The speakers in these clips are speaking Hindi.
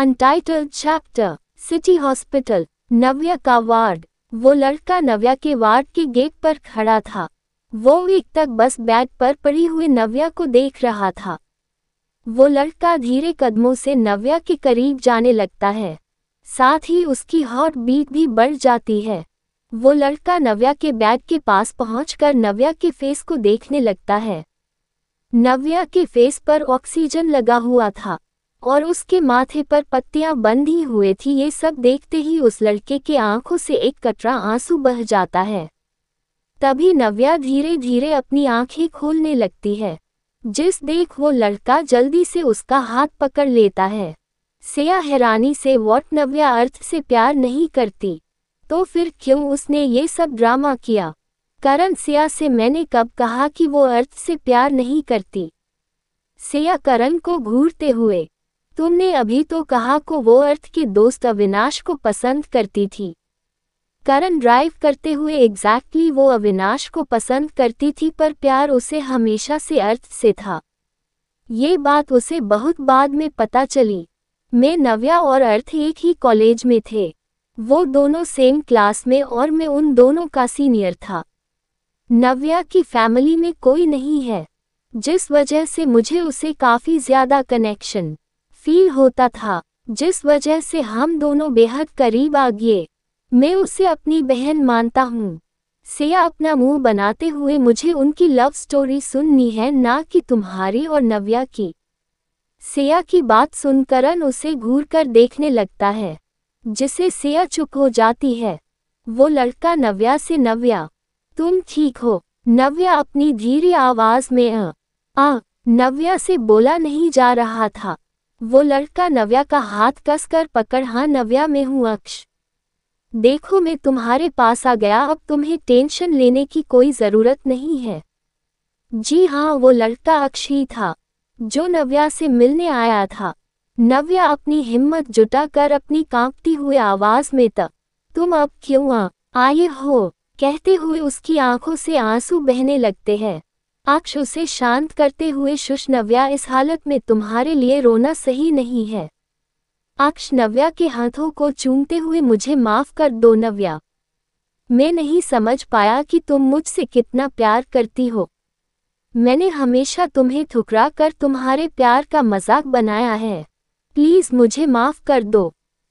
Untitled chapter city hospital Navya का वार्ड वो लड़का नव्या के वार्ड के गेट पर खड़ा था वो वीक तक बस बैड पर पड़ी हुई नव्या को देख रहा था वो लड़का धीरे कदमों से नव्या के करीब जाने लगता है साथ ही उसकी हॉट बीट भी बढ़ जाती है वो लड़का नव्या के बैग के पास पहुंचकर नव्या के फेस को देखने लगता है नव्या के फेस पर ऑक्सीजन लगा हुआ था और उसके माथे पर पत्तियां बंधी हुए थी ये सब देखते ही उस लड़के के आंखों से एक कटरा आंसू बह जाता है तभी नव्या धीरे धीरे अपनी आंखें खोलने लगती है जिस देख वो लड़का जल्दी से उसका हाथ पकड़ लेता है सेया हैरानी से वॉट नव्या अर्थ से प्यार नहीं करती तो फिर क्यों उसने ये सब ड्रामा किया करण सिया से मैंने कब कहा कि वो अर्थ से प्यार नहीं करती सेया करण को घूरते हुए तुमने अभी तो कहा को वो अर्थ की दोस्त अविनाश को पसंद करती थी करण ड्राइव करते हुए एग्जैक्टली exactly वो अविनाश को पसंद करती थी पर प्यार उसे हमेशा से अर्थ से था ये बात उसे बहुत बाद में पता चली मैं नव्या और अर्थ एक ही कॉलेज में थे वो दोनों सेम क्लास में और मैं उन दोनों का सीनियर था नव्या की फैमिली में कोई नहीं है जिस वजह से मुझे उसे काफ़ी ज़्यादा कनेक्शन फील होता था जिस वजह से हम दोनों बेहद करीब आ गए मैं उसे अपनी बहन मानता हूँ सिया अपना मुंह बनाते हुए मुझे उनकी लव स्टोरी सुननी है ना कि तुम्हारी और नव्या की सिया की बात सुनकरन उसे घूर कर देखने लगता है जिसे सिया चुप हो जाती है वो लड़का नव्या से नव्या तुम ठीक हो नव्या अपनी धीरे आवाज में आ, आ नव्या से बोला नहीं जा रहा था वो लड़का नव्या का हाथ कसकर पकड़ हाँ नव्या में हूँ अक्ष देखो मैं तुम्हारे पास आ गया अब तुम्हें टेंशन लेने की कोई ज़रूरत नहीं है जी हाँ वो लड़का अक्ष ही था जो नव्या से मिलने आया था नव्या अपनी हिम्मत जुटा कर अपनी कांपती हुई आवाज़ में तक तुम अब क्यों आ आए हो कहते हुए उसकी आंखों से आंसू बहने लगते हैं आक्ष उसे शांत करते हुए शुश नव्या इस हालत में तुम्हारे लिए रोना सही नहीं है आक्ष नव्या के हाथों को चूमते हुए मुझे माफ कर दो नव्या मैं नहीं समझ पाया कि तुम मुझसे कितना प्यार करती हो मैंने हमेशा तुम्हें ठुकरा कर तुम्हारे प्यार का मजाक बनाया है प्लीज मुझे माफ कर दो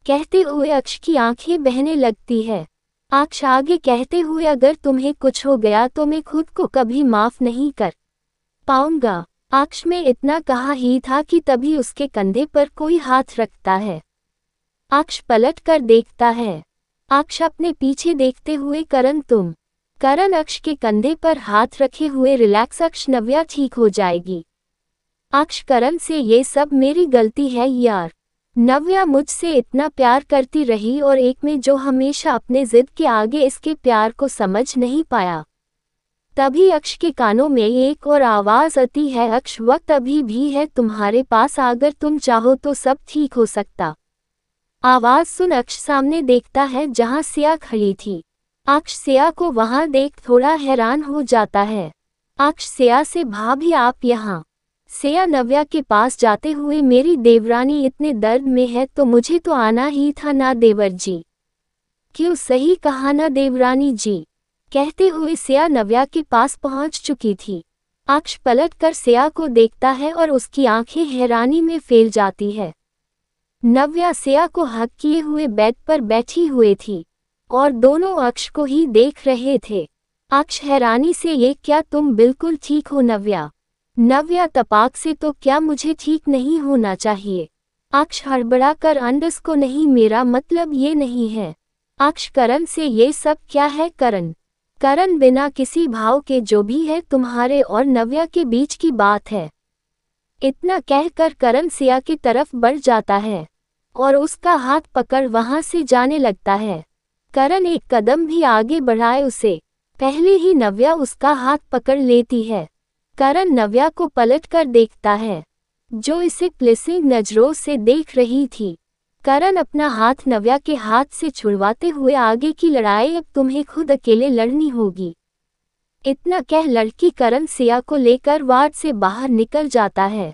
कहते हुए अक्ष की आंखें बहने लगती है आक्ष आगे कहते हुए अगर तुम्हें कुछ हो गया तो मैं खुद को कभी माफ नहीं कर पाऊंगा आक्ष में इतना कहा ही था कि तभी उसके कंधे पर कोई हाथ रखता है आक्ष पलट कर देखता है आक्ष अपने पीछे देखते हुए करण तुम करण अक्ष के कंधे पर हाथ रखे हुए रिलैक्स अक्ष नव्या ठीक हो जाएगी अक्ष करण से ये सब मेरी गलती है यार नव्या मुझसे इतना प्यार करती रही और एक में जो हमेशा अपने जिद के आगे इसके प्यार को समझ नहीं पाया तभी अक्ष के कानों में एक और आवाज आती है अक्ष वक्त अभी भी है तुम्हारे पास अगर तुम चाहो तो सब ठीक हो सकता आवाज सुन अक्ष सामने देखता है जहां सिया खड़ी थी अक्ष सिया को वहां देख थोड़ा हैरान हो जाता है अक्ष सिया से भाभी आप यहाँ सेया नव्या के पास जाते हुए मेरी देवरानी इतने दर्द में है तो मुझे तो आना ही था ना देवर जी क्यों सही कहा ना देवरानी जी कहते हुए सेया नव्या के पास पहुंच चुकी थी अक्ष पलट कर सेया को देखता है और उसकी आंखें हैरानी में फैल जाती है नव्या सेया को हक किए हुए बेड पर बैठी हुए थी और दोनों अक्ष को ही देख रहे थे अक्ष हैरानी से ये क्या तुम बिल्कुल ठीक हो नव्या नव या तपाक से तो क्या मुझे ठीक नहीं होना चाहिए अक्ष हड़बड़ा कर अंडस को नहीं मेरा मतलब ये नहीं है अक्ष करण से ये सब क्या है करण करण बिना किसी भाव के जो भी है तुम्हारे और नव्या के बीच की बात है इतना कहकर करण सिया की तरफ बढ़ जाता है और उसका हाथ पकड़ वहां से जाने लगता है करण एक कदम भी आगे बढ़ाए उसे पहले ही नव्या उसका हाथ पकड़ लेती है करण नव्या को पलटकर देखता है जो इसे प्लेसिंग नजरों से देख रही थी करण अपना हाथ नव्या के हाथ से छुड़वाते हुए आगे की लड़ाई अब तुम्हें खुद अकेले लड़नी होगी इतना कह लड़की करण सिया को लेकर वार्ड से बाहर निकल जाता है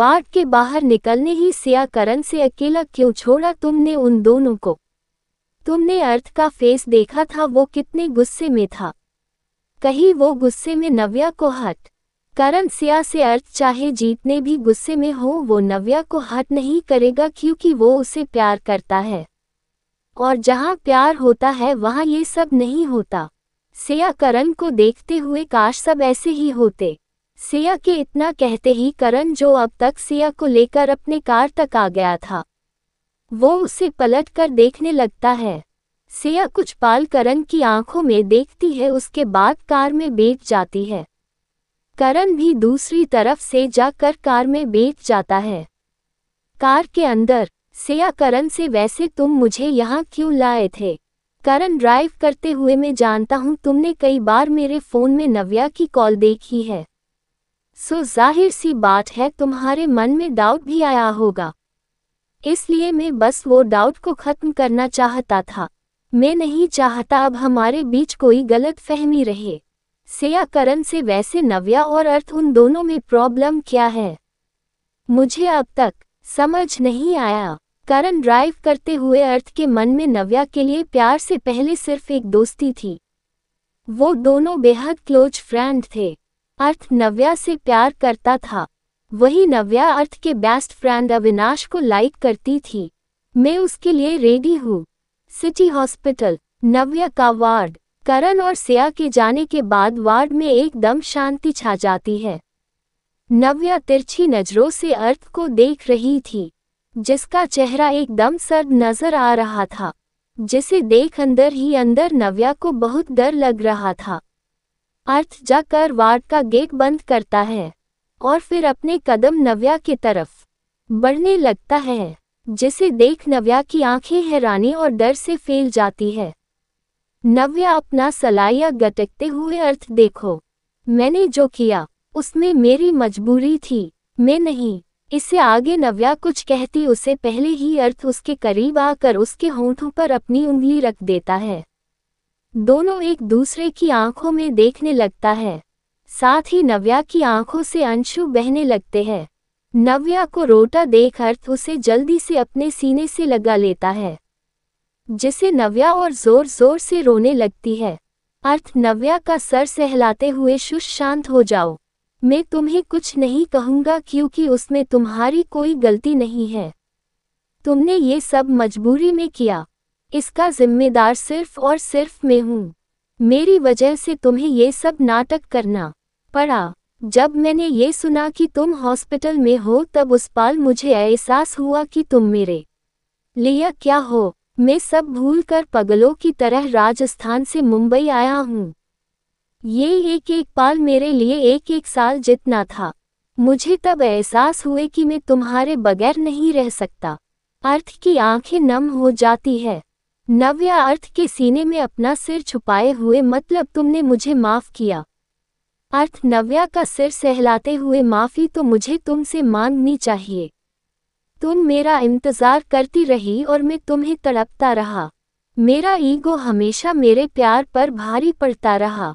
वार्ड के बाहर निकलने ही सिया करण से अकेला क्यों छोड़ा तुमने उन दोनों को तुमने अर्थ का फेस देखा था वो कितने गुस्से में था कहीं वो गुस्से में नव्या को हट करण सिया से अर्थ चाहे जीतने भी गुस्से में हो वो नव्या को हट नहीं करेगा क्योंकि वो उसे प्यार करता है और जहाँ प्यार होता है वहाँ ये सब नहीं होता सिया करण को देखते हुए काश सब ऐसे ही होते सिया के इतना कहते ही करण जो अब तक सिया को लेकर अपने कार तक आ गया था वो उसे पलट कर देखने लगता है सिया कुछ पाल करण की आंखों में देखती है उसके बाद कार में बैठ जाती है करण भी दूसरी तरफ से जाकर कार में बैठ जाता है कार के अंदर सिया करण से वैसे तुम मुझे यहाँ क्यों लाए थे करण ड्राइव करते हुए मैं जानता हूँ तुमने कई बार मेरे फ़ोन में नव्या की कॉल देखी है सो जाहिर सी बात है तुम्हारे मन में डाउट भी आया होगा इसलिए मैं बस वो डाउट को ख़त्म करना चाहता था मैं नहीं चाहता अब हमारे बीच कोई गलत फहमी रहे सेया करण से वैसे नव्या और अर्थ उन दोनों में प्रॉब्लम क्या है मुझे अब तक समझ नहीं आया करण ड्राइव करते हुए अर्थ के मन में नव्या के लिए प्यार से पहले सिर्फ एक दोस्ती थी वो दोनों बेहद क्लोज फ्रेंड थे अर्थ नव्या से प्यार करता था वही नव्या अर्थ के बेस्ट फ्रेंड अविनाश को लाइक करती थी मैं उसके लिए रेडी हूँ सिटी हॉस्पिटल नव्या का वार्ड करण और सिया के जाने के बाद वार्ड में एकदम शांति छा जाती है नव्या तिरछी नजरों से अर्थ को देख रही थी जिसका चेहरा एकदम सर्द नजर आ रहा था जिसे देख अंदर ही अंदर नव्या को बहुत डर लग रहा था अर्थ जाकर वार्ड का गेट बंद करता है और फिर अपने कदम नव्या की तरफ बढ़ने लगता है जिसे देख नव्या की आंखें हैरानी और डर से फैल जाती है नव्या अपना सलाइया गटकते हुए अर्थ देखो मैंने जो किया उसमें मेरी मजबूरी थी मैं नहीं इससे आगे नव्या कुछ कहती उसे पहले ही अर्थ उसके करीब आकर उसके होंठों पर अपनी उंगली रख देता है दोनों एक दूसरे की आंखों में देखने लगता है साथ ही नव्या की आंखों से अंशु बहने लगते हैं नव्या को रोटा देख अर्थ उसे जल्दी से अपने सीने से लगा लेता है जिसे नव्या और जोर जोर से रोने लगती है अर्थ नव्या का सर सहलाते हुए शुश शांत हो जाओ मैं तुम्हें कुछ नहीं कहूँगा क्योंकि उसमें तुम्हारी कोई गलती नहीं है तुमने ये सब मजबूरी में किया इसका जिम्मेदार सिर्फ और सिर्फ मैं हूँ मेरी वजह से तुम्हें ये सब नाटक करना पड़ा जब मैंने ये सुना कि तुम हॉस्पिटल में हो तब उस पाल मुझे एहसास हुआ कि तुम मेरे लिया क्या हो मैं सब भूल कर पगलों की तरह राजस्थान से मुंबई आया हूँ ये एक एक पाल मेरे लिए एक एक साल जितना था मुझे तब एहसास हुए कि मैं तुम्हारे बगैर नहीं रह सकता अर्थ की आंखें नम हो जाती है नव्या अर्थ के सीने में अपना सिर छुपाए हुए मतलब तुमने मुझे माफ किया अर्थ नव्या का सिर सहलाते हुए माफ़ी तो मुझे तुमसे मांगनी चाहिए तुम मेरा इंतज़ार करती रही और मैं तुम्हें तड़पता रहा मेरा ईगो हमेशा मेरे प्यार पर भारी पड़ता रहा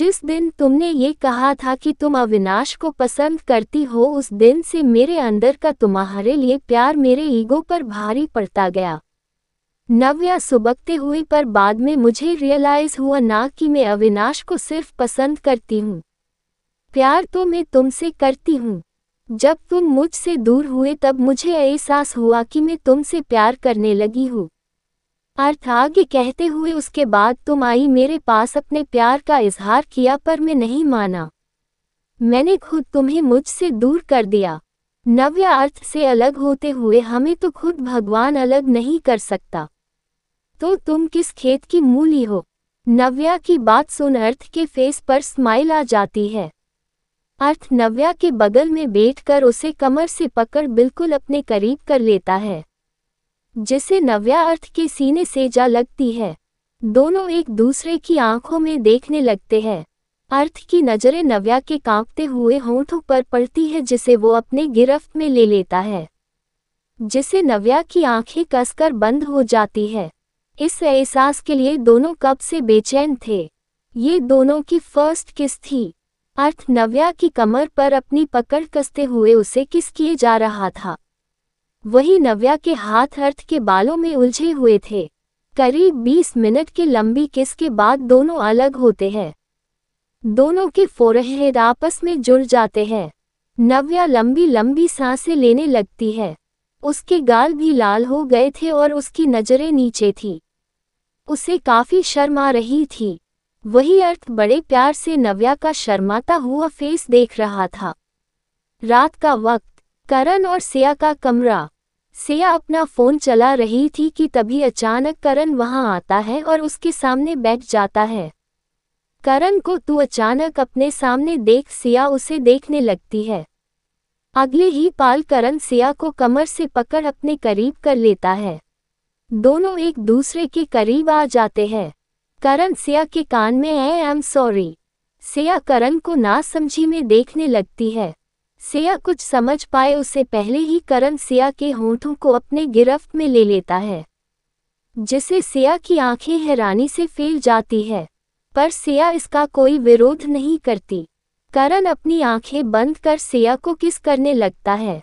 जिस दिन तुमने ये कहा था कि तुम अविनाश को पसंद करती हो उस दिन से मेरे अंदर का तुम्हारे लिए प्यार मेरे ईगो पर भारी पड़ता गया नव्या सुबकते हुए पर बाद में मुझे रियलाइज़ हुआ ना कि मैं अविनाश को सिर्फ पसंद करती हूँ प्यार तो मैं तुमसे करती हूँ जब तुम मुझसे दूर हुए तब मुझे एहसास हुआ कि मैं तुमसे प्यार करने लगी हूँ अर्थ आगे कहते हुए उसके बाद तुम आई मेरे पास अपने प्यार का इजहार किया पर मैं नहीं माना मैंने खुद तुम्हें मुझसे दूर कर दिया नव्य अर्थ से अलग होते हुए हमें तो खुद भगवान अलग नहीं कर सकता तो तुम किस खेत की मूली हो नव्या की बात सुन अर्थ के फेस पर स्माइल आ जाती है अर्थ नव्या के बगल में बैठकर उसे कमर से पकड़ बिल्कुल अपने करीब कर लेता है जिसे नव्या अर्थ के सीने से जा लगती है दोनों एक दूसरे की आंखों में देखने लगते हैं अर्थ की नज़रें नव्या के कांपते हुए होंठों पर पड़ती है जिसे वो अपने गिरफ्त में ले लेता है जिसे नव्या की आंखें कसकर बंद हो जाती है इस एहसास के लिए दोनों कब से बेचैन थे ये दोनों की फर्स्ट किस थी अर्थ नव्या की कमर पर अपनी पकड़ कसते हुए उसे किस किए जा रहा था वही नव्या के हाथ अर्थ के बालों में उलझे हुए थे करीब बीस मिनट के लंबी किस के बाद दोनों अलग होते हैं दोनों के फोरहेड आपस में जुड़ जाते हैं नव्या लंबी लंबी सांसें लेने लगती है उसके गाल भी लाल हो गए थे और उसकी नज़रें नीचे थी उसे काफ़ी शर्म आ रही थी वही अर्थ बड़े प्यार से नव्या का शर्माता हुआ फेस देख रहा था रात का वक्त करण और सिया का कमरा सिया अपना फोन चला रही थी कि तभी अचानक करण वहां आता है और उसके सामने बैठ जाता है करण को तू अचानक अपने सामने देख सिया उसे देखने लगती है अगले ही पाल करण सिया को कमर से पकड़ अपने करीब कर लेता है दोनों एक दूसरे के करीब आ जाते हैं करण सिया के कान में I am sorry Siya Karan को ना समझी में देखने लगती है सिया कुछ समझ पाए उसे पहले ही करण सिया के होठों को अपने गिरफ्त में ले लेता है जिसे सिया की आंखें हैरानी से फैल जाती है पर सिया इसका कोई विरोध नहीं करती करण अपनी आंखें बंद कर सिया को किस करने लगता है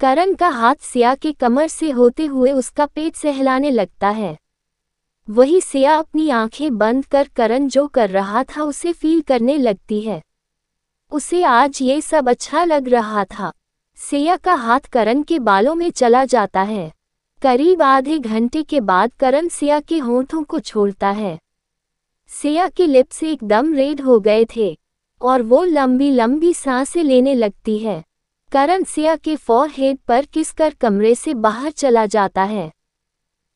करण का हाथ सिया के कमर से होते हुए उसका पेट सहलाने लगता है वही सिया अपनी आंखें बंद कर करण जो कर रहा था उसे फील करने लगती है उसे आज ये सब अच्छा लग रहा था सिया का हाथ करण के बालों में चला जाता है करीब आधे घंटे के बाद करण सिया के होंठों को छोड़ता है सिया के लिप्स एकदम रेड हो गए थे और वो लंबी लंबी सांसें लेने लगती है करण सिया के फोरहेड पर किस कर कमरे से बाहर चला जाता है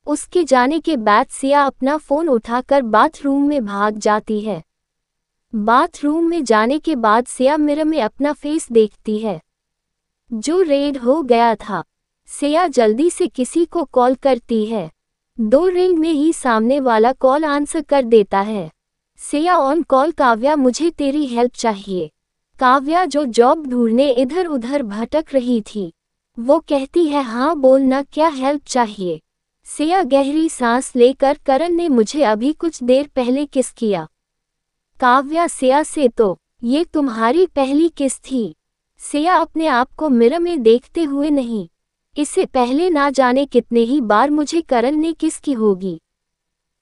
उसके जाने के बाद सिया अपना फ़ोन उठाकर बाथरूम में भाग जाती है बाथरूम में जाने के बाद सिया मिर में अपना फेस देखती है जो रेड हो गया था सिया जल्दी से किसी को कॉल करती है दो रिंग में ही सामने वाला कॉल आंसर कर देता है सिया ऑन कॉल काव्या मुझे तेरी हेल्प चाहिए काव्या जो जॉब ढूंढने इधर उधर भटक रही थी वो कहती है हाँ बोलना क्या हेल्प चाहिए सिया गहरी सांस लेकर करण ने मुझे अभी कुछ देर पहले किस किया काव्या सिया से तो ये तुम्हारी पहली किस थी सिया अपने आप को मिर में देखते हुए नहीं इससे पहले ना जाने कितने ही बार मुझे करण ने किस की होगी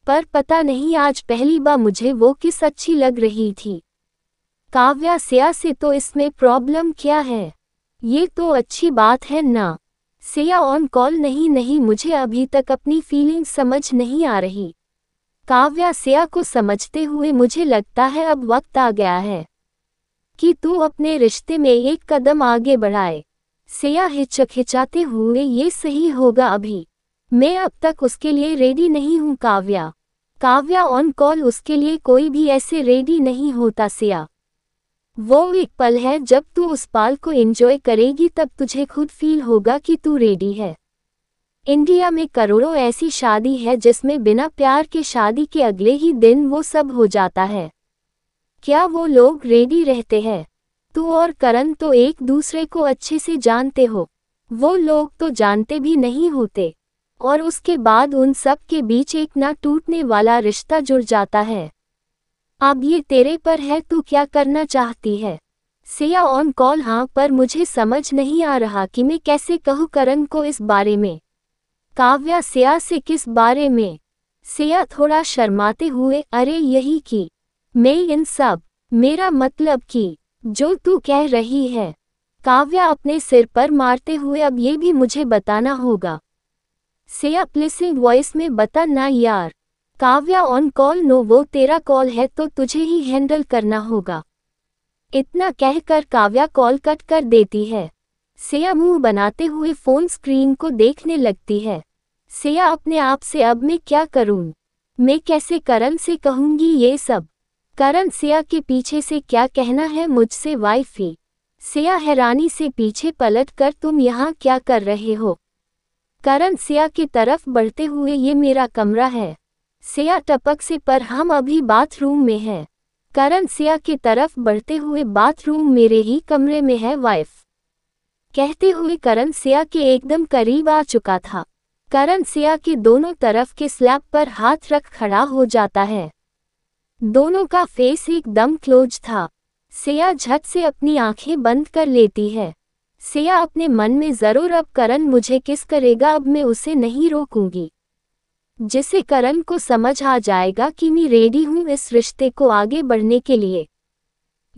पर पता नहीं आज पहली बार मुझे वो किस अच्छी लग रही थी काव्या सिया से तो इसमें प्रॉब्लम क्या है ये तो अच्छी बात है ना सेया ऑन कॉल नहीं नहीं मुझे अभी तक अपनी फीलिंग समझ नहीं आ रही काव्या सेया को समझते हुए मुझे लगता है अब वक्त आ गया है कि तू अपने रिश्ते में एक कदम आगे बढ़ाए सेया हिचक हिचाते हुए ये सही होगा अभी मैं अब तक उसके लिए रेडी नहीं हूँ काव्या काव्या ऑन कॉल उसके लिए कोई भी ऐसे रेडी नहीं होता सिया वो एक पल है जब तू उस पाल को एंजॉय करेगी तब तुझे खुद फील होगा कि तू रेडी है इंडिया में करोड़ों ऐसी शादी है जिसमें बिना प्यार के शादी के अगले ही दिन वो सब हो जाता है क्या वो लोग रेडी रहते हैं तू और करण तो एक दूसरे को अच्छे से जानते हो वो लोग तो जानते भी नहीं होते और उसके बाद उन सब के बीच एक ना टूटने वाला रिश्ता जुड़ जाता है अब ये तेरे पर है तू क्या करना चाहती है सिया ऑन कॉल हाँ पर मुझे समझ नहीं आ रहा कि मैं कैसे कहूँ करण को इस बारे में काव्या सिया से किस बारे में सिया थोड़ा शर्माते हुए अरे यही कि मैं इन सब मेरा मतलब कि जो तू कह रही है काव्या अपने सिर पर मारते हुए अब ये भी मुझे बताना होगा सिया प्लिसिंग वॉइस में बता ना यार काव्या ऑन कॉल नो वो तेरा कॉल है तो तुझे ही हैंडल करना होगा इतना कहकर काव्या कॉल कट कर देती है सेया मुंह बनाते हुए फोन स्क्रीन को देखने लगती है सेया अपने आप से अब मैं क्या करूं? मैं कैसे करण से कहूंगी ये सब करण सेया के पीछे से क्या कहना है मुझसे वाइफी सेया हैरानी से पीछे पलट कर तुम यहाँ क्या कर रहे हो करण सेया की तरफ बढ़ते हुए ये मेरा कमरा है सिया टपक से पर हम अभी बाथरूम में हैं करण सिया की तरफ बढ़ते हुए बाथरूम मेरे ही कमरे में है वाइफ कहते हुए करण सिया के एकदम करीब आ चुका था करण सिया के दोनों तरफ के स्लैब पर हाथ रख खड़ा हो जाता है दोनों का फेस एकदम क्लोज था सिया झट से अपनी आंखें बंद कर लेती है सिया अपने मन में ज़रूर अब करण मुझे किस करेगा अब मैं उसे नहीं रोकूंगी जिसे करण को समझ आ जाएगा कि मैं रेडी हूं इस रिश्ते को आगे बढ़ने के लिए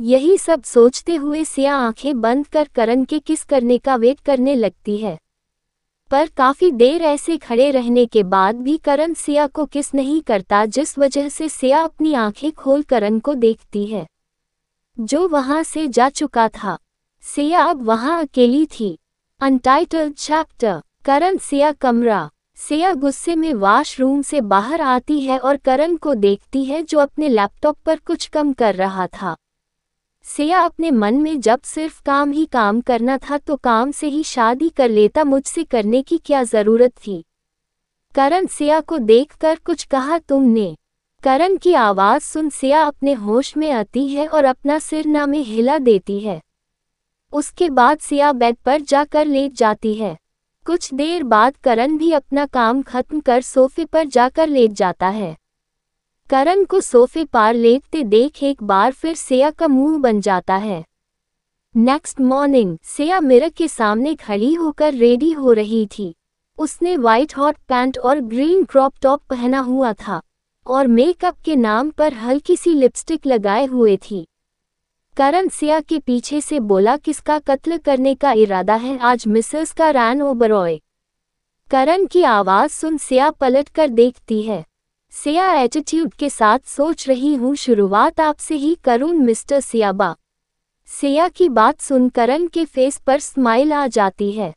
यही सब सोचते हुए सिया आंखें बंद कर करण के किस करने का वेट करने लगती है पर काफी देर ऐसे खड़े रहने के बाद भी करण सिया को किस नहीं करता जिस वजह से सिया अपनी आंखें खोल करण को देखती है जो वहां से जा चुका था सिया अब वहां अकेली थी अनटाइटल्ड चैप्टर करण सिया कमरा सेया गुस्से में वॉशरूम से बाहर आती है और करण को देखती है जो अपने लैपटॉप पर कुछ कम कर रहा था सेया अपने मन में जब सिर्फ काम ही काम करना था तो काम से ही शादी कर लेता मुझसे करने की क्या ज़रूरत थी करण सेया को देखकर कुछ कहा तुमने करण की आवाज़ सुन सेया अपने होश में आती है और अपना सिर नामे हिला देती है उसके बाद सिया बेड पर जाकर लेट जाती है कुछ देर बाद करण भी अपना काम खत्म कर सोफे पर जाकर लेट जाता है करण को सोफे पार लेटते देख एक बार फिर सेया का मुंह बन जाता है नेक्स्ट मॉर्निंग सेया मिरर के सामने खड़ी होकर रेडी हो रही थी उसने व्हाइट हॉट पैंट और ग्रीन क्रॉप टॉप पहना हुआ था और मेकअप के नाम पर हल्की सी लिपस्टिक लगाए हुए थी करण सिया के पीछे से बोला किसका कत्ल करने का इरादा है आज मिसेस का रैन ओबरॉय करण की आवाज सुन सिया पलट कर देखती है सिया एटीट्यूड के साथ सोच रही हूँ शुरुआत आपसे ही करूँ मिस्टर सियाबा सिया की बात सुन करण के फेस पर स्माइल आ जाती है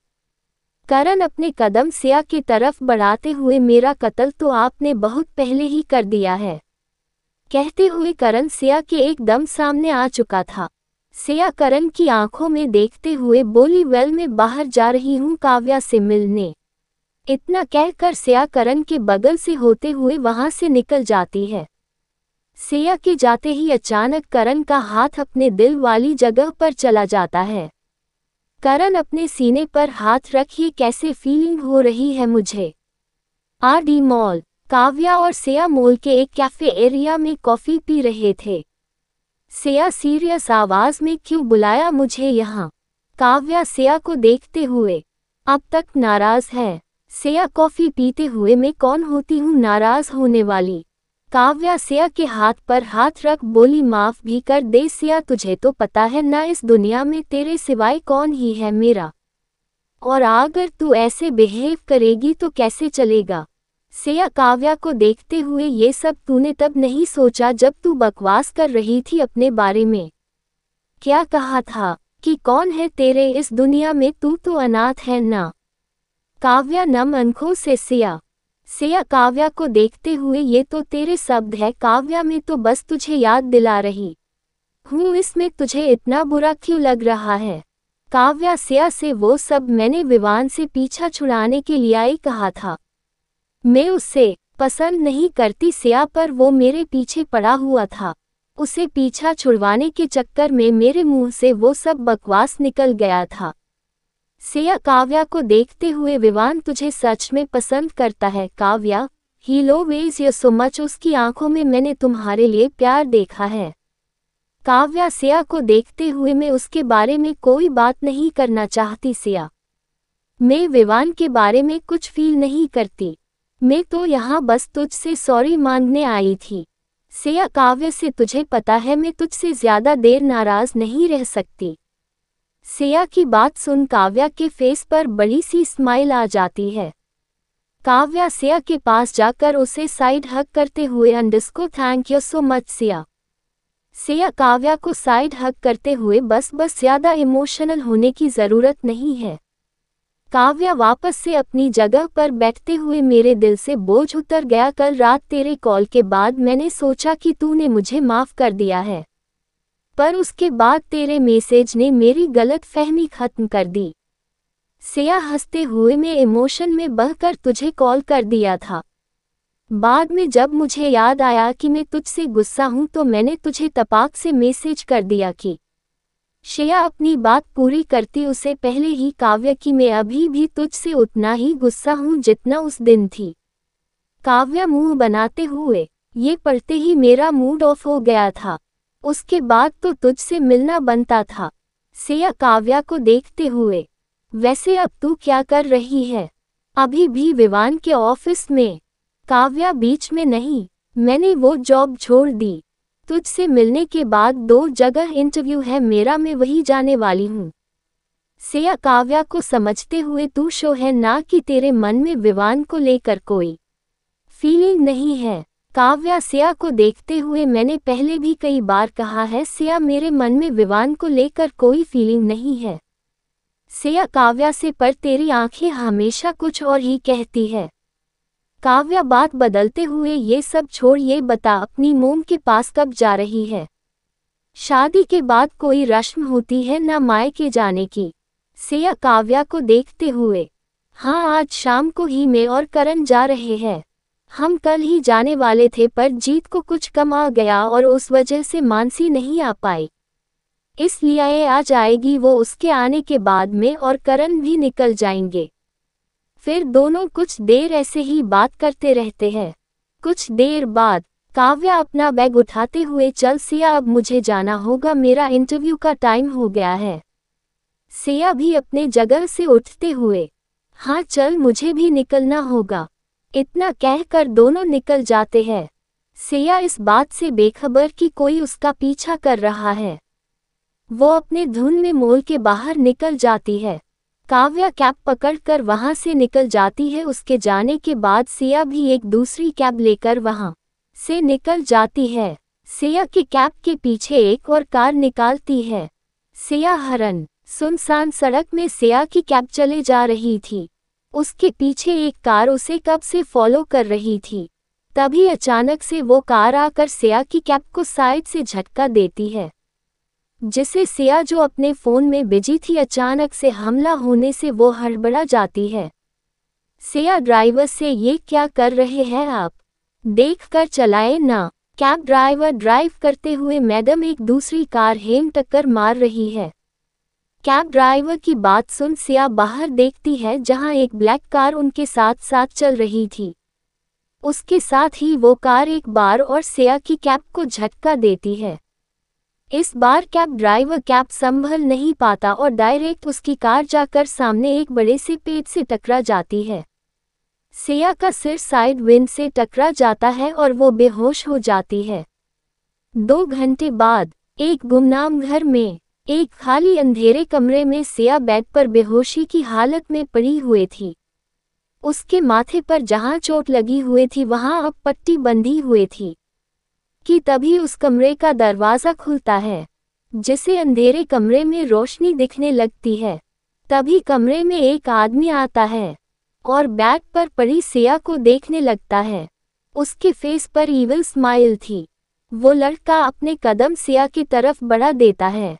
करण अपने कदम सिया की तरफ बढ़ाते हुए मेरा कत्ल तो आपने बहुत पहले ही कर दिया है कहते हुए करण सिया के एकदम सामने आ चुका था सिया करण की आंखों में देखते हुए बोली वेल में बाहर जा रही हूँ काव्या से मिलने इतना कहकर सिया करण के बगल से होते हुए वहां से निकल जाती है सिया के जाते ही अचानक करण का हाथ अपने दिल वाली जगह पर चला जाता है करण अपने सीने पर हाथ रखिए कैसे फीलिंग हो रही है मुझे आर डी मॉल काव्या और सेया मोल के एक कैफे एरिया में कॉफ़ी पी रहे थे सेया सीरियस आवाज में क्यों बुलाया मुझे यहाँ काव्या सेया को देखते हुए अब तक नाराज है सेया कॉफ़ी पीते हुए मैं कौन होती हूँ नाराज होने वाली काव्या सेया के हाथ पर हाथ रख बोली माफ भी कर दे सिया तुझे तो पता है ना इस दुनिया में तेरे सिवाय कौन ही है मेरा और अगर तू ऐसे बिहेव करेगी तो कैसे चलेगा सेया काव्या को देखते हुए ये सब तूने तब नहीं सोचा जब तू बकवास कर रही थी अपने बारे में क्या कहा था कि कौन है तेरे इस दुनिया में तू तो अनाथ है ना काव्या नम अनखों से सिया सेया काव्या को देखते हुए ये तो तेरे शब्द है काव्या में तो बस तुझे याद दिला रही हूँ इसमें तुझे इतना बुरा क्यों लग रहा है काव्या सिया से वो सब मैंने विवान से पीछा छुड़ाने के लिए ही कहा था मैं उसे पसंद नहीं करती सिया पर वो मेरे पीछे पड़ा हुआ था उसे पीछा छुड़वाने के चक्कर में मेरे मुंह से वो सब बकवास निकल गया था सिया काव्या को देखते हुए विवान तुझे सच में पसंद करता है काव्या ही लो वेज यो सो मच उसकी आंखों में मैंने तुम्हारे लिए प्यार देखा है काव्या सिया को देखते हुए मैं उसके बारे में कोई बात नहीं करना चाहती सिया मैं विवान के बारे में कुछ फील नहीं करती मैं तो यहाँ बस तुझसे सॉरी मांगने आई थी सेया काव्य से तुझे पता है मैं तुझसे ज्यादा देर नाराज नहीं रह सकती सेया की बात सुन काव्या के फेस पर बड़ी सी स्माइल आ जाती है काव्या सेया के पास जाकर उसे साइड हक करते हुए अंडस्को thank you so much Siya Seya Kavya को साइड हक करते हुए बस बस ज्यादा इमोशनल होने की जरूरत नहीं है काव्या वापस से अपनी जगह पर बैठते हुए मेरे दिल से बोझ उतर गया कल रात तेरे कॉल के बाद मैंने सोचा कि तूने मुझे माफ़ कर दिया है पर उसके बाद तेरे मैसेज ने मेरी गलत फहमी खत्म कर दी सिया हंसते हुए मैं इमोशन में बहकर तुझे कॉल कर दिया था बाद में जब मुझे याद आया कि मैं तुझसे गुस्सा हूं तो मैंने तुझे तपाक से मैसेज कर दिया कि श्रेया अपनी बात पूरी करती उसे पहले ही काव्य की मैं अभी भी तुझसे उतना ही गुस्सा हूँ जितना उस दिन थी काव्य मुंह बनाते हुए ये पढ़ते ही मेरा मूड ऑफ हो गया था उसके बाद तो तुझसे मिलना बनता था सेया काव्या को देखते हुए वैसे अब तू क्या कर रही है अभी भी विवान के ऑफिस में काव्या बीच में नहीं मैंने वो जॉब छोड़ दी तुझसे मिलने के बाद दो जगह इंटरव्यू है मेरा मैं वही जाने वाली हूँ सेया काव्या को समझते हुए तू शो है ना कि तेरे मन में विवान को लेकर कोई फीलिंग नहीं है काव्या सिया को देखते हुए मैंने पहले भी कई बार कहा है सिया मेरे मन में विवान को लेकर कोई फीलिंग नहीं है सिया काव्या से पर तेरी आंखें हमेशा कुछ और ही कहती है काव्या बात बदलते हुए ये सब छोड़ ये बता अपनी मोम के पास कब जा रही है शादी के बाद कोई रश्म होती है ना माए के जाने की सेया काव्या को देखते हुए हाँ आज शाम को ही मैं और करण जा रहे हैं हम कल ही जाने वाले थे पर जीत को कुछ कम आ गया और उस वजह से मानसी नहीं आ पाई इसलिए आज आएगी वो उसके आने के बाद में और करण भी निकल जाएंगे फिर दोनों कुछ देर ऐसे ही बात करते रहते हैं कुछ देर बाद काव्या अपना बैग उठाते हुए चल सिया अब मुझे जाना होगा मेरा इंटरव्यू का टाइम हो गया है सिया भी अपने जगह से उठते हुए हाँ चल मुझे भी निकलना होगा इतना कहकर दोनों निकल जाते हैं सिया इस बात से बेखबर कि कोई उसका पीछा कर रहा है वो अपने धुन में मोल के बाहर निकल जाती है काव्या कैब पकड़कर वहां से निकल जाती है उसके जाने के बाद सिया भी एक दूसरी कैब लेकर वहां से निकल जाती है सिया की कैब के पीछे एक और कार निकालती है सिया हरन सुनसान सड़क में सिया की कैब चले जा रही थी उसके पीछे एक कार उसे कब से फॉलो कर रही थी तभी अचानक से वो कार आकर सिया की कैब को साइड से झटका देती है जिसे सिया जो अपने फोन में बिजी थी अचानक से हमला होने से वो हड़बड़ा जाती है सिया ड्राइवर से ये क्या कर रहे हैं आप देख कर चलाए ना कैब ड्राइवर ड्राइव करते हुए मैडम एक दूसरी कार हेम टक्कर मार रही है कैब ड्राइवर की बात सुन सिया बाहर देखती है जहां एक ब्लैक कार उनके साथ साथ चल रही थी उसके साथ ही वो कार एक बार और सिया की कैब को झटका देती है इस बार कैब ड्राइवर कैब संभल नहीं पाता और डायरेक्ट उसकी कार जाकर सामने एक बड़े से पेड़ से टकरा जाती है सेया का सिर साइड विंड से टकरा जाता है और वो बेहोश हो जाती है दो घंटे बाद एक गुमनाम घर में एक खाली अंधेरे कमरे में सेया बेड पर बेहोशी की हालत में पड़ी हुई थी उसके माथे पर जहां चोट लगी हुई थी वहां अब पट्टी बंधी हुई थी कि तभी उस कमरे का दरवाज़ा खुलता है जिसे अंधेरे कमरे में रोशनी दिखने लगती है तभी कमरे में एक आदमी आता है और बैग पर पड़ी सिया को देखने लगता है उसके फेस पर ईवल स्माइल थी वो लड़का अपने कदम सिया की तरफ बढ़ा देता है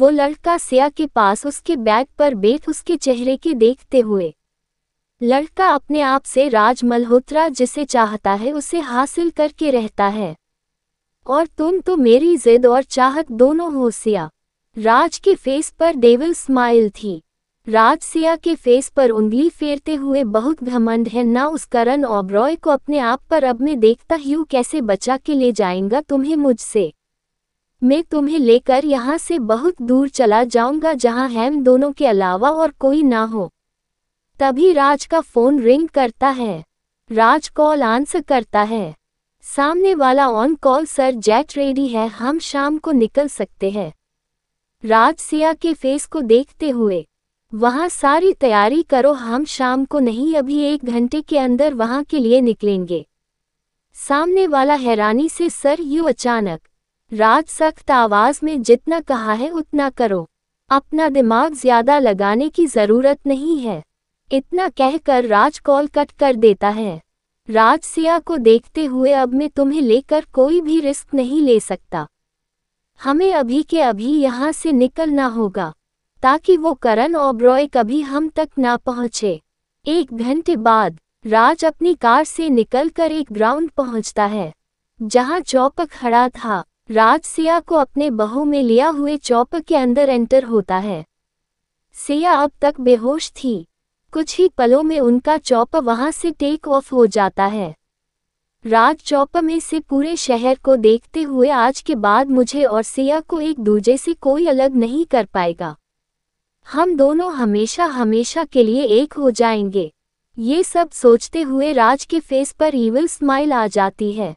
वो लड़का सिया के पास उसके बैग पर बैठ उसके चेहरे के देखते हुए लड़का अपने आप से राज मल्होत्रा जिसे चाहता है उसे हासिल करके रहता है और तुम तो मेरी जिद और चाहत दोनों हो सिया राज के फेस पर डेविल स्माइल थी राज सिया के फेस पर उंगली फेरते हुए बहुत घमंड है ना उस करण ओब्रॉय को अपने आप पर अब मैं देखता हूँ कैसे बचा के ले जाएंगा तुम्हें मुझसे मैं तुम्हें लेकर यहाँ से बहुत दूर चला जाऊंगा जहाँ हैम दोनों के अलावा और कोई ना हो तभी राज का फोन रिंग करता है राज कॉल आंसर करता है सामने वाला on call sir jet ready है हम शाम को निकल सकते हैं राज सिया के फेस को देखते हुए वहाँ सारी तैयारी करो हम शाम को नहीं अभी एक घंटे के अंदर वहाँ के लिए निकलेंगे सामने वाला हैरानी से सर यू अचानक राज सख्त आवाज में जितना कहा है उतना करो अपना दिमाग ज्यादा लगाने की जरूरत नहीं है इतना कहकर राज कॉल कट कर देता है राज सिया को देखते हुए अब मैं तुम्हें लेकर कोई भी रिस्क नहीं ले सकता हमें अभी के अभी यहाँ से निकलना होगा ताकि वो करण ओब्रॉय कभी हम तक ना पहुँचे एक घंटे बाद राज अपनी कार से निकलकर एक ग्राउंड पहुँचता है जहाँ चौपक खड़ा था राज सिया को अपने बहू में लिया हुए चौपक के अंदर एंटर होता है सिया अब तक बेहोश थी कुछ ही पलों में उनका चौप वहां से टेक ऑफ हो जाता है राज चौप में से पूरे शहर को देखते हुए आज के बाद मुझे और सिया को एक दूजे से कोई अलग नहीं कर पाएगा हम दोनों हमेशा हमेशा के लिए एक हो जाएंगे ये सब सोचते हुए राज के फेस पर ईविल स्माइल आ जाती है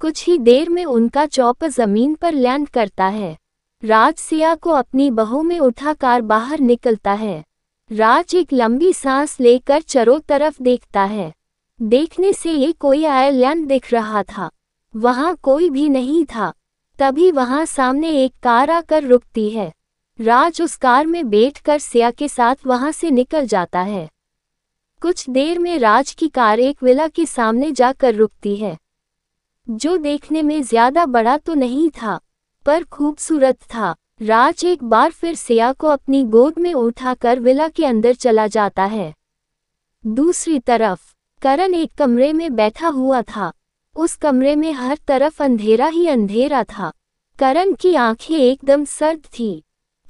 कुछ ही देर में उनका चौप जमीन पर लैंड करता है राज सिया को अपनी बहू में उठाकर बाहर निकलता है राज एक लंबी सांस लेकर चरों तरफ देखता है देखने से ये कोई आयरलैंड दिख रहा था वहाँ कोई भी नहीं था तभी वहाँ सामने एक कार आकर रुकती है राज उस कार में बैठकर सिया के साथ वहाँ से निकल जाता है कुछ देर में राज की कार एक विला के सामने जाकर रुकती है जो देखने में ज्यादा बड़ा तो नहीं था पर खूबसूरत था राज एक बार फिर सिया को अपनी गोद में उठाकर विला के अंदर चला जाता है दूसरी तरफ करण एक कमरे में बैठा हुआ था उस कमरे में हर तरफ अंधेरा ही अंधेरा था करण की आंखें एकदम सर्द थी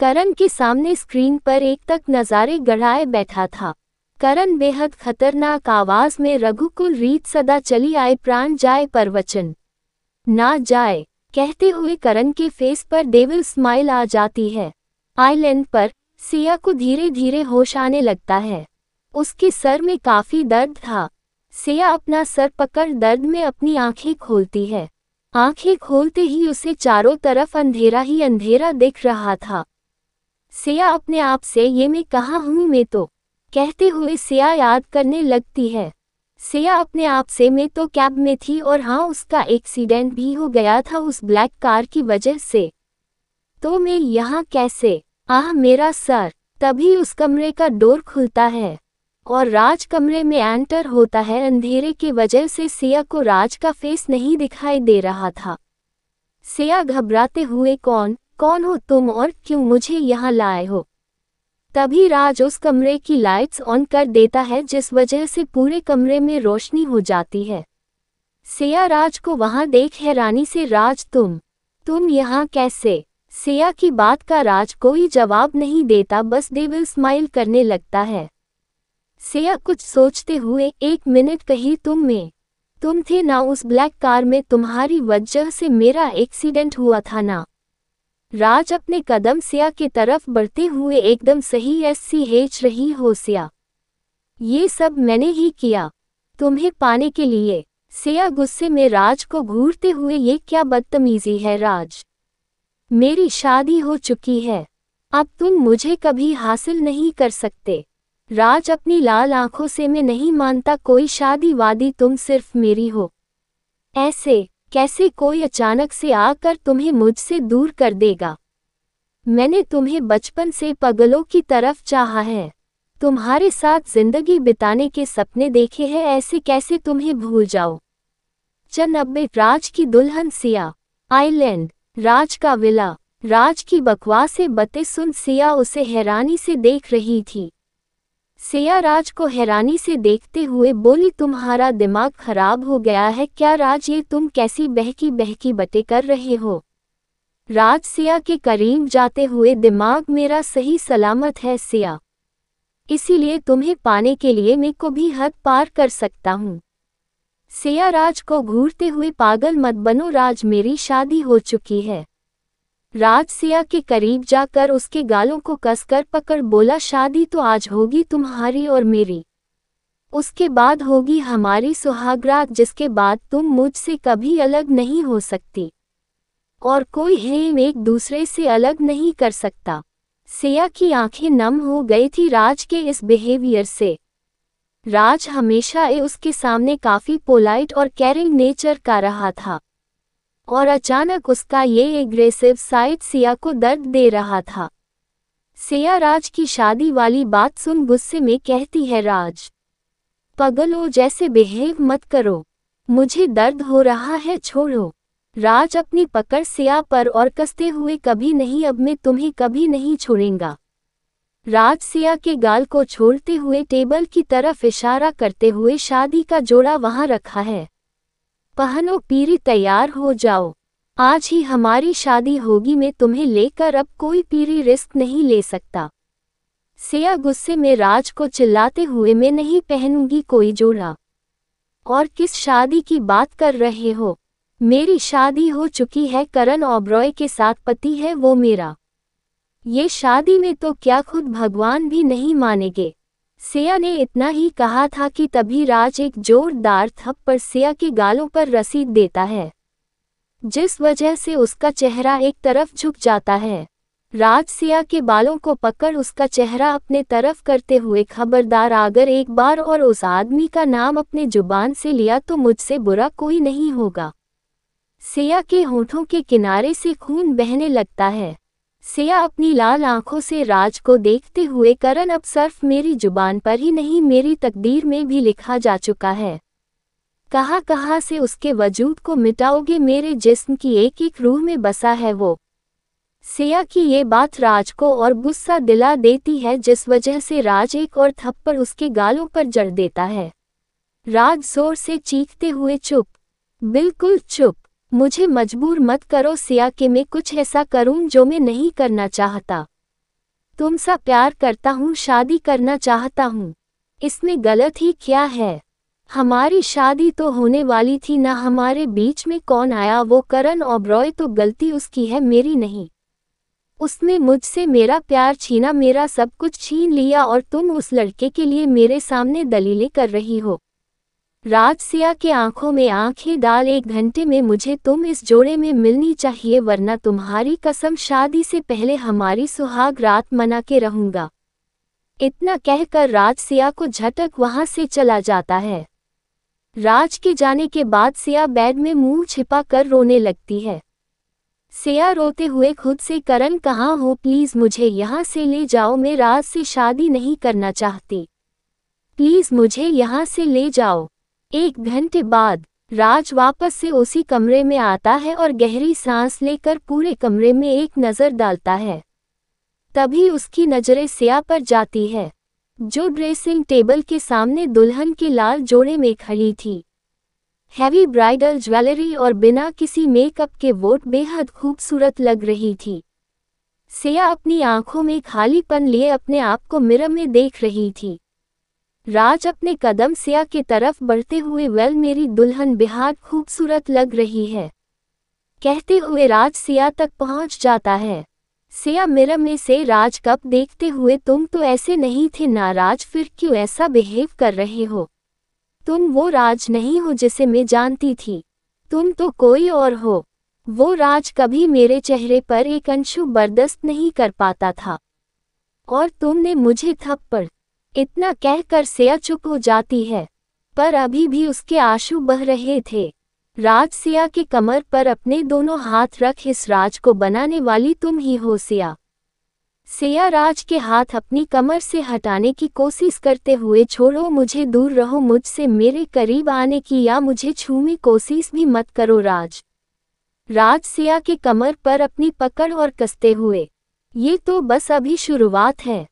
करण के सामने स्क्रीन पर एक तक नज़ारे गढ़ाए बैठा था करण बेहद खतरनाक आवाज में रघुकुल रीत सदा चली आए प्राण जाए पर वचन ना जाए कहते हुए करण के फेस पर देविल स्माइल आ जाती है आईलैंड पर सिया को धीरे धीरे होश आने लगता है उसके सर में काफी दर्द था सिया अपना सर पकड़ दर्द में अपनी आंखें खोलती है आंखें खोलते ही उसे चारों तरफ अंधेरा ही अंधेरा दिख रहा था सिया अपने आप से ये मैं कहा हूँ मैं तो कहते हुए सिया याद करने लगती है सेया अपने आप से मैं तो कैब में थी और हाँ उसका एक्सीडेंट भी हो गया था उस ब्लैक कार की वजह से तो मैं यहाँ कैसे आह मेरा सर तभी उस कमरे का डोर खुलता है और राज कमरे में एंटर होता है अंधेरे के वजह से सेया को राज का फेस नहीं दिखाई दे रहा था सेया घबराते हुए कौन कौन हो तुम और क्यों मुझे यहाँ लाए हो तभी राज उस कमरे की लाइट्स ऑन कर देता है जिस वजह से पूरे कमरे में रोशनी हो जाती है सिया राज को वहां देख हैरानी से राज तुम तुम यहाँ कैसे सिया की बात का राज कोई जवाब नहीं देता बस देविल स्माइल करने लगता है सिया कुछ सोचते हुए एक मिनट कही तुम में तुम थे ना उस ब्लैक कार में तुम्हारी वजह से मेरा एक्सीडेंट हुआ था ना राज अपने कदम सिया की तरफ बढ़ते हुए एकदम सही ऐसी हेच रही हो सिया ये सब मैंने ही किया तुम्हें पाने के लिए सिया गुस्से में राज को घूरते हुए ये क्या बदतमीजी है राज मेरी शादी हो चुकी है अब तुम मुझे कभी हासिल नहीं कर सकते राज अपनी लाल आंखों से मैं नहीं मानता कोई शादी वादी तुम सिर्फ मेरी हो ऐसे कैसे कोई अचानक से आकर तुम्हें मुझसे दूर कर देगा मैंने तुम्हें बचपन से पगलों की तरफ चाहा है तुम्हारे साथ जिंदगी बिताने के सपने देखे हैं ऐसे कैसे तुम्हें भूल जाओ चन्नब्बे राज की दुल्हन सिया आइलैंड राज का विला राज की बकवास से बते सुन सिया उसे हैरानी से देख रही थी सिया राज को हैरानी से देखते हुए बोली तुम्हारा दिमाग खराब हो गया है क्या राज ये तुम कैसी बहकी बहकी बते कर रहे हो राज सिया के करीब जाते हुए दिमाग मेरा सही सलामत है सिया इसीलिए तुम्हें पाने के लिए मैं को भी हद पार कर सकता हूँ सिया राज को घूरते हुए पागल मत बनो राज मेरी शादी हो चुकी है राज सिया के करीब जाकर उसके गालों को कसकर पकड़ बोला शादी तो आज होगी तुम्हारी और मेरी उसके बाद होगी हमारी सुहागरात जिसके बाद तुम मुझसे कभी अलग नहीं हो सकती और कोई हेम एक दूसरे से अलग नहीं कर सकता सिया की आंखें नम हो गई थी राज के इस बिहेवियर से राज हमेशा ए उसके सामने काफ़ी पोलाइट और कैरिंग नेचर का रहा था और अचानक उसका ये एग्रेसिव साइड सिया को दर्द दे रहा था सिया राज की शादी वाली बात सुन गुस्से में कहती है राज पगलो जैसे बिहेव मत करो मुझे दर्द हो रहा है छोड़ो राज अपनी पकड़ सिया पर और कसते हुए कभी नहीं अब मैं तुम्हें कभी नहीं छोड़ेंगा राज सिया के गाल को छोड़ते हुए टेबल की तरफ इशारा करते हुए शादी का जोड़ा वहां रखा है पहनो पीरी तैयार हो जाओ आज ही हमारी शादी होगी मैं तुम्हें लेकर अब कोई पीरी रिस्क नहीं ले सकता सेया गुस्से में राज को चिल्लाते हुए मैं नहीं पहनूंगी कोई जोड़ा और किस शादी की बात कर रहे हो मेरी शादी हो चुकी है करण ओब्रॉय के साथ पति है वो मेरा ये शादी में तो क्या खुद भगवान भी नहीं मानेंगे सिया ने इतना ही कहा था कि तभी राज एक जोरदार थप्पड़ सिया के गालों पर रसीद देता है जिस वजह से उसका चेहरा एक तरफ झुक जाता है राज सिया के बालों को पकड़ उसका चेहरा अपने तरफ करते हुए खबरदार अगर एक बार और उस आदमी का नाम अपने जुबान से लिया तो मुझसे बुरा कोई नहीं होगा सिया के होठों के किनारे से खून बहने लगता है सिया अपनी लाल आंखों से राज को देखते हुए करण अब सर्फ मेरी जुबान पर ही नहीं मेरी तकदीर में भी लिखा जा चुका है कहाँ कहाँ से उसके वजूद को मिटाओगे मेरे जिस्म की एक एक रूह में बसा है वो सिया की ये बात राज को और गुस्सा दिला देती है जिस वजह से राज एक और थप्पड़ उसके गालों पर जड़ देता है राज जोर से चीखते हुए चुप बिल्कुल चुप मुझे मजबूर मत करो सिया कि मैं कुछ ऐसा करूं जो मैं नहीं करना चाहता तुम सा प्यार करता हूं शादी करना चाहता हूं इसमें गलत ही क्या है हमारी शादी तो होने वाली थी ना हमारे बीच में कौन आया वो करण ओब्रॉय तो गलती उसकी है मेरी नहीं उसने मुझसे मेरा प्यार छीना मेरा सब कुछ छीन लिया और तुम उस लड़के के लिए मेरे सामने दलीलें कर रही हो राज सिया के आंखों में आंखें डाल एक घंटे में मुझे तुम इस जोड़े में मिलनी चाहिए वरना तुम्हारी कसम शादी से पहले हमारी सुहाग रात मना के रहूंगा इतना कहकर राज सिया को झटक वहां से चला जाता है राज के जाने के बाद सिया बेड में मुंह छिपा कर रोने लगती है सिया रोते हुए खुद से करण कहाँ हो प्लीज़ मुझे यहाँ से ले जाओ मैं राज से शादी नहीं करना चाहती प्लीज़ मुझे यहाँ से ले जाओ एक घंटे बाद राज वापस से उसी कमरे में आता है और गहरी सांस लेकर पूरे कमरे में एक नज़र डालता है तभी उसकी नज़रें सिया पर जाती है जो ड्रेसिंग टेबल के सामने दुल्हन के लाल जोड़े में खड़ी थी हैवी ब्राइडल ज्वेलरी और बिना किसी मेकअप के वोट बेहद खूबसूरत लग रही थी सिया अपनी आंखों में खालीपन लिए अपने आप को मिरम में देख रही थी राज अपने कदम सिया के तरफ बढ़ते हुए वेल मेरी दुल्हन बिहार खूबसूरत लग रही है कहते हुए राज सिया तक पहुंच जाता है सिया मिरम में से राज कब देखते हुए तुम तो ऐसे नहीं थे नाराज फिर क्यों ऐसा बिहेव कर रहे हो तुम वो राज नहीं हो जिसे मैं जानती थी तुम तो कोई और हो वो राज कभी मेरे चेहरे पर एक अंशु बर्दस्त नहीं कर पाता था और तुमने मुझे थप्पड़ इतना कहकर सिया चुप हो जाती है पर अभी भी उसके आंसू बह रहे थे राज सिया के कमर पर अपने दोनों हाथ रख इस राज को बनाने वाली तुम ही हो सिया सिया राज के हाथ अपनी कमर से हटाने की कोशिश करते हुए छोड़ो मुझे दूर रहो मुझसे मेरे करीब आने की या मुझे छूने कोशिश भी मत करो राज राज सिया के कमर पर अपनी पकड़ और कसते हुए ये तो बस अभी शुरुआत है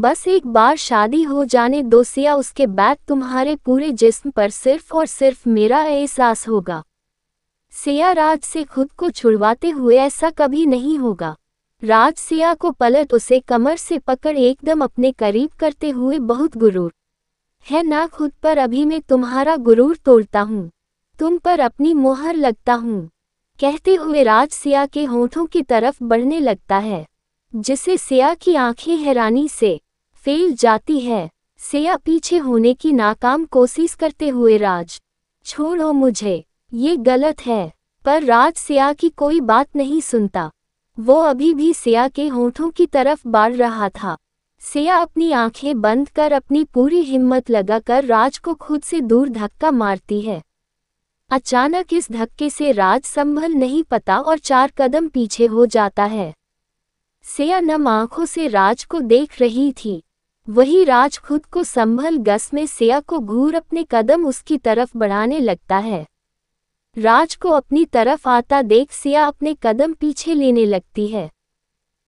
बस एक बार शादी हो जाने दो सिया उसके बाद तुम्हारे पूरे जिस्म पर सिर्फ और सिर्फ मेरा एहसास होगा सिया राज से खुद को छुड़वाते हुए ऐसा कभी नहीं होगा राज सिया को पलट उसे कमर से पकड़ एकदम अपने करीब करते हुए बहुत गुरूर है ना खुद पर अभी मैं तुम्हारा गुरूर तोड़ता हूँ तुम पर अपनी मोहर लगता हूँ कहते हुए राज सिया के होठों की तरफ बढ़ने लगता है जिसे सेया की आंखें हैरानी से फैल जाती है सेया पीछे होने की नाकाम कोशिश करते हुए राज छोड़ो मुझे ये गलत है पर राज सेया की कोई बात नहीं सुनता वो अभी भी सेया के होठों की तरफ बाढ़ रहा था सेया अपनी आंखें बंद कर अपनी पूरी हिम्मत लगाकर राज को खुद से दूर धक्का मारती है अचानक इस धक्के से राज संभल नहीं पता और चार कदम पीछे हो जाता है सेया नम आंखों से राज को देख रही थी वही राज खुद को संभल गस में सेया को घूर अपने कदम उसकी तरफ बढ़ाने लगता है राज को अपनी तरफ आता देख सेया अपने कदम पीछे लेने लगती है